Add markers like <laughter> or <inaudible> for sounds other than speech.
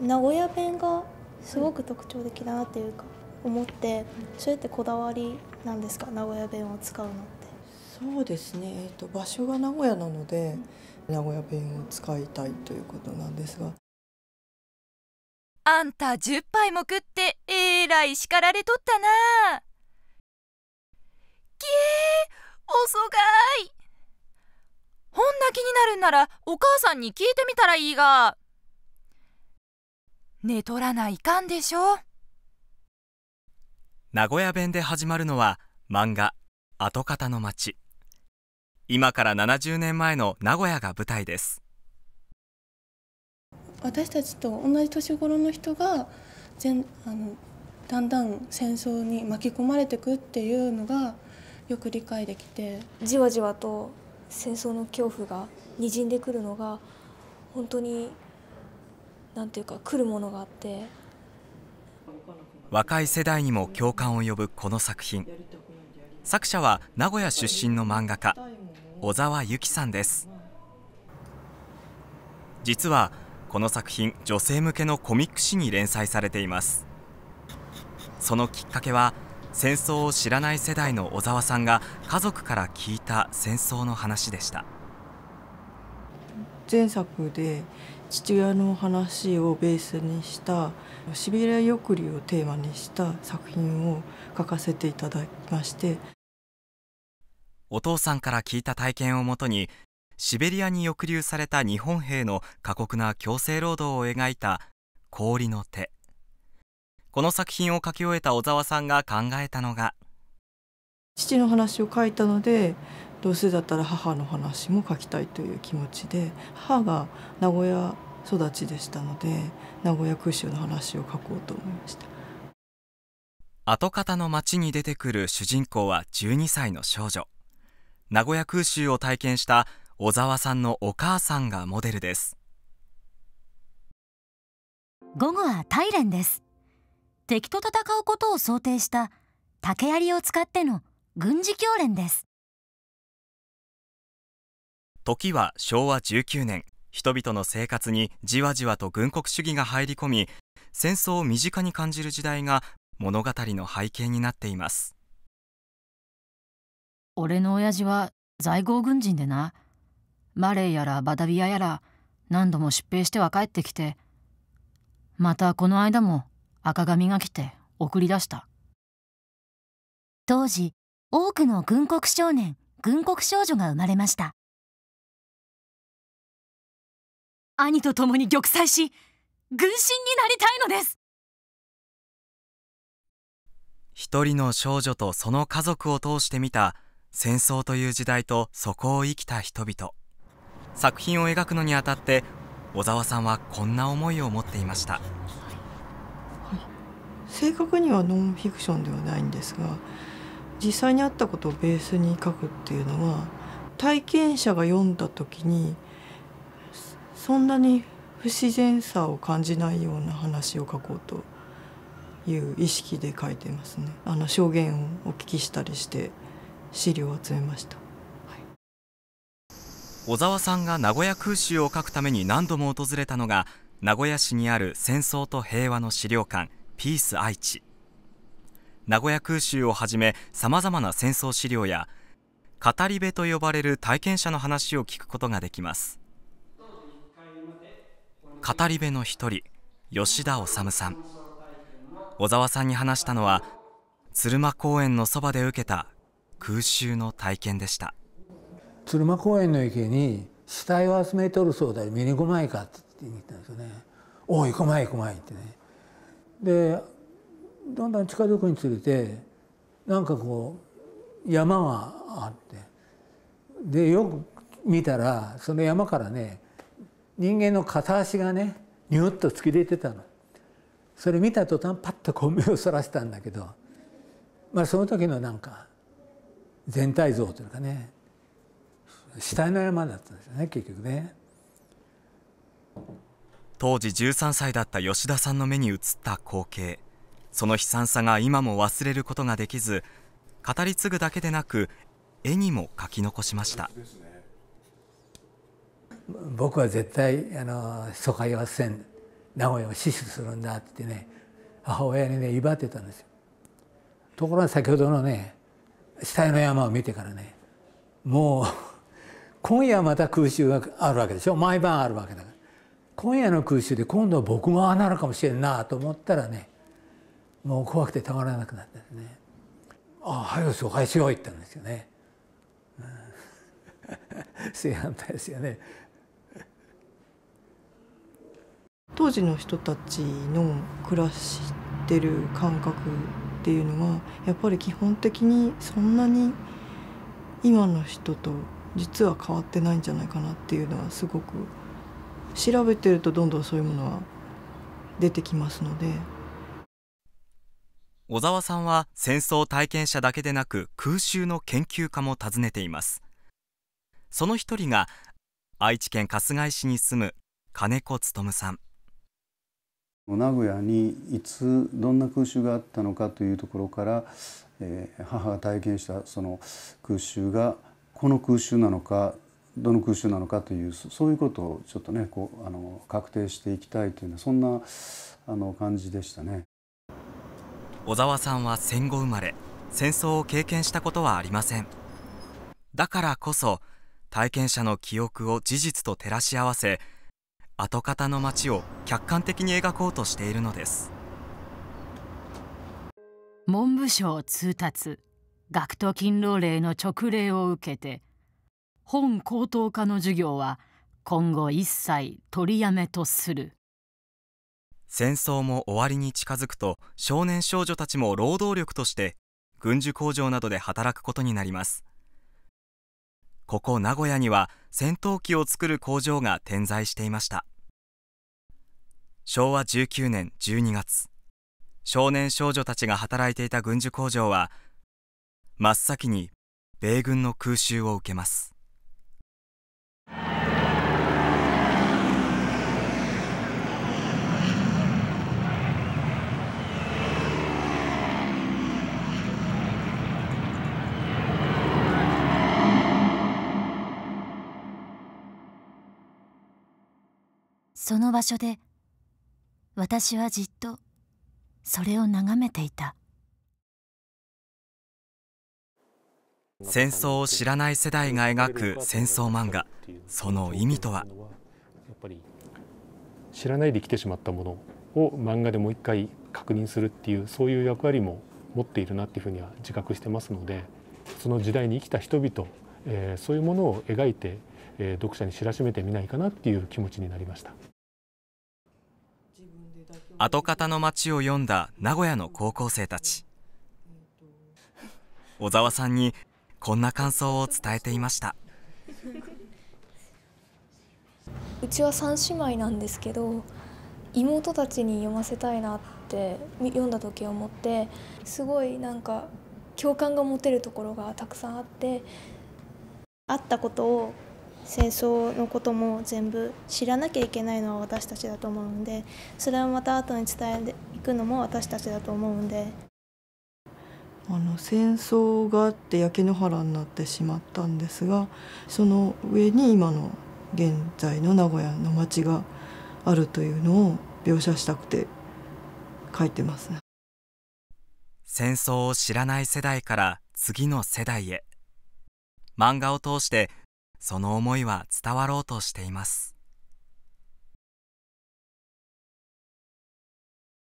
名古屋弁がすごく特徴的だなっていうか、思ってそれってこだわりなんですか名古屋弁を使うのってそうですね、えーと、場所が名古屋なので、うん、名古屋弁を使いたいということなんですがあんた10杯も食ってえー、らい叱られとったなきえ遅がいほんな気になるんならお母さんに聞いてみたらいいが。寝とらないかんでしょ名古屋弁で始まるのは漫画「跡形の町」今から70年前の名古屋が舞台です私たちと同じ年頃の人が全あのだんだん戦争に巻き込まれてくっていうのがよく理解できてじわじわと戦争の恐怖がにじんでくるのが本当になんていうか来るものがあって若い世代にも共感を呼ぶこの作品作者は名古屋出身の漫画家小沢由紀さんです実はこの作品女性向けのコミック誌に連載されていますそのきっかけは戦争を知らない世代の小沢さんが家族から聞いた戦争の話でした前作で父親の話をベースにしたシびれ抑留をテーマにした作品を書かせていただきましてお父さんから聞いた体験をもとにシベリアに抑留された日本兵の過酷な強制労働を描いた「氷の手」この作品を書き終えた小沢さんが考えたのが父の話を書いたのでどうせだったら母の話も書きたいという気持ちで母が名古屋育ちでしたので名古屋空襲の話を書こうと思いました跡形の町に出てくる主人公は12歳の少女名古屋空襲を体験した小沢さんのお母さんがモデルです午後は大連です敵と戦うことを想定した竹槍を使っての軍事教練です時は昭和19年人々の生活にじわじわと軍国主義が入り込み戦争を身近に感じる時代が物語の背景になっています俺の親父は在郷軍人でなマレーやらバダビアやら何度も出兵しては帰ってきてまたこの間も赤髪が来て送り出した当時多くの軍国少年軍国少女が生まれました兄と共に玉砕し軍神になりたいのです一人の少女とその家族を通して見た戦争という時代とそこを生きた人々作品を描くのにあたって小沢さんはこんな思いを持っていました、正確にはノンフィクションではないんですが実際にあったことをベースに書くっていうのは体験者が読んだ時にそんなに不自然さを感じないような話を書こうという意識で書いてますねあの証言をお聞きしたりして資料を集めました、はい、小沢さんが名古屋空襲を書くために何度も訪れたのが名古屋市にある戦争と平和の資料館ピース愛知名古屋空襲をはじめさまざまな戦争資料や語り部と呼ばれる体験者の話を聞くことができます語り部の一人吉田治さん小沢さんに話したのは鶴間公園のそばで受けた空襲の体験でした鶴間公園の池に死体を集めとるそうだ見に来ないかって言ったんですよね「おい来まい来まい」ってねでだんどん近づくにつれてなんかこう山があってでよく見たらその山からね人間の片足がねニュッと突き出てたのそれ見た途端パッとこう目をそらしたんだけど、まあ、その時のなんか全体像というかね死体の山だったんですよね結局ね当時13歳だった吉田さんの目に映った光景その悲惨さが今も忘れることができず語り継ぐだけでなく絵にも描き残しました。僕は絶対あの疎開はせん名古屋を死守するんだってね母親にね威張ってたんですよ。ところが先ほどのね死体の山を見てからねもう <laughs> 今夜また空襲があるわけでしょ毎晩あるわけだから今夜の空襲で今度は僕もああなるかもしれんなと思ったらねもう怖くてたまらなくなったんですね。ああ早く疎開しよう言ったんですよね。<laughs> 正反対ですよね。当時の人たちの暮らしてる感覚っていうのはやっぱり基本的にそんなに今の人と実は変わってないんじゃないかなっていうのはすごく調べてるとどんどんそういうものは出てきますので小沢さんは戦争体験者だけでなく空襲の研究家も訪ねていますその一人が愛知県春日井市に住む金子勉さん名古屋にいつどんな空襲があったのかというところから、えー、母が体験したその空襲がこの空襲なのかどの空襲なのかというそういうことをちょっとねこうあの確定していきたいというそんなあの感じでしたね小沢さんは戦後生まれ戦争を経験したことはありませんだからこそ体験者の記憶を事実と照らし合わせ跡形の街を客観的に描こうとしているのです文部省通達学徒勤労令の勅令を受けて本高等科の授業は今後一切取りやめとする戦争も終わりに近づくと少年少女たちも労働力として軍需工場などで働くことになりますここ名古屋には戦闘機を作る工場が点在していました昭和19年12月少年少女たちが働いていた軍需工場は真っ先に米軍の空襲を受けますその場所で私はじっとそれを眺めていた戦争を知らない世代が描く戦争漫画その意味とは知らないで来てしまったものを漫画でもう一回確認するっていうそういう役割も持っているなっていうふうには自覚してますのでその時代に生きた人々、えー、そういうものを描いて、えー、読者に知らしめてみないかなっていう気持ちになりました。跡形の街を読んだ名古屋の高校生たち小沢さんにこんな感想を伝えていましたうちは3姉妹なんですけど妹たちに読ませたいなって読んだ時思ってすごいなんか共感が持てるところがたくさんあってあったことを戦争のことも全部知らなきゃいけないのは私たちだと思うんでそれをまた後に伝えていくのも私たちだと思うんであの戦争があって焼け野原になってしまったんですがその上に今の現在の名古屋の街があるというのを描写したくて書いてます、ね、戦争を知らない世代から次の世代へ漫画を通してその思いは伝わろうとしています。